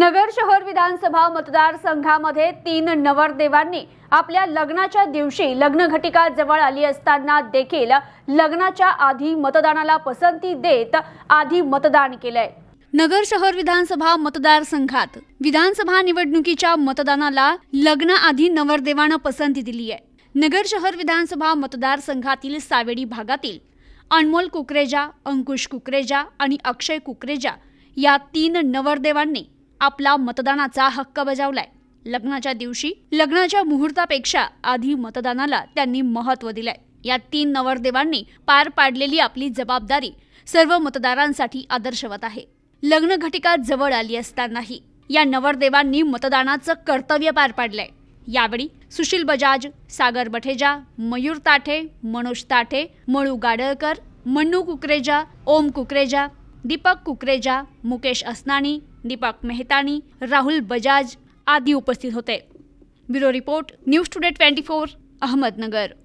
नगर शहर विधानसभा मतदारसंघामध्ये तीन नवरदेवांनी आपल्या लग्नाच्या दिवशी लग्न घटिका जवळ आली असताना देखील लग्नाच्या आधी मतदानाला पसंती देत आधी मतदान केलंय नगर शहर विधानसभा मतदारसंघात विधानसभा निवडणुकीच्या मतदानाला आधी नवरदेवानं पसंती दिली आहे नगर शहर विधानसभा मतदारसंघातील सावेडी भागातील अनमोल कुकरेजा अंकुश कुकरेजा आणि अक्षय कुकरेजा या तीन नवरदेवांनी आपला मतदानाचा हक्क बजावलाय लग्नाच्या दिवशी लग्नाच्या मुहूर्तापेक्षा आधी मतदानाला त्यांनी महत्त्व दिलंय या तीन नवरदेवांनी पार पाडलेली आपली जबाबदारी सर्व मतदारांसाठी आदर्शवत आहे लग्न घटिका जवळ आली असतानाही या नवरदेवांनी मतदानाचं कर्तव्य पार पाडलंय यावेळी सुशील बजाज सागर बठेजा मयूर ताठे मनोज ताठे मणू गाडळकर मन्नू कुकरेजा ओम कुकरेजा दीपक कुकरेजा मुकेश असनाणी दीपक मेहतानी राहुल बजाज आदी उपस्थित होते bureau report news today twenty four Ahmednagar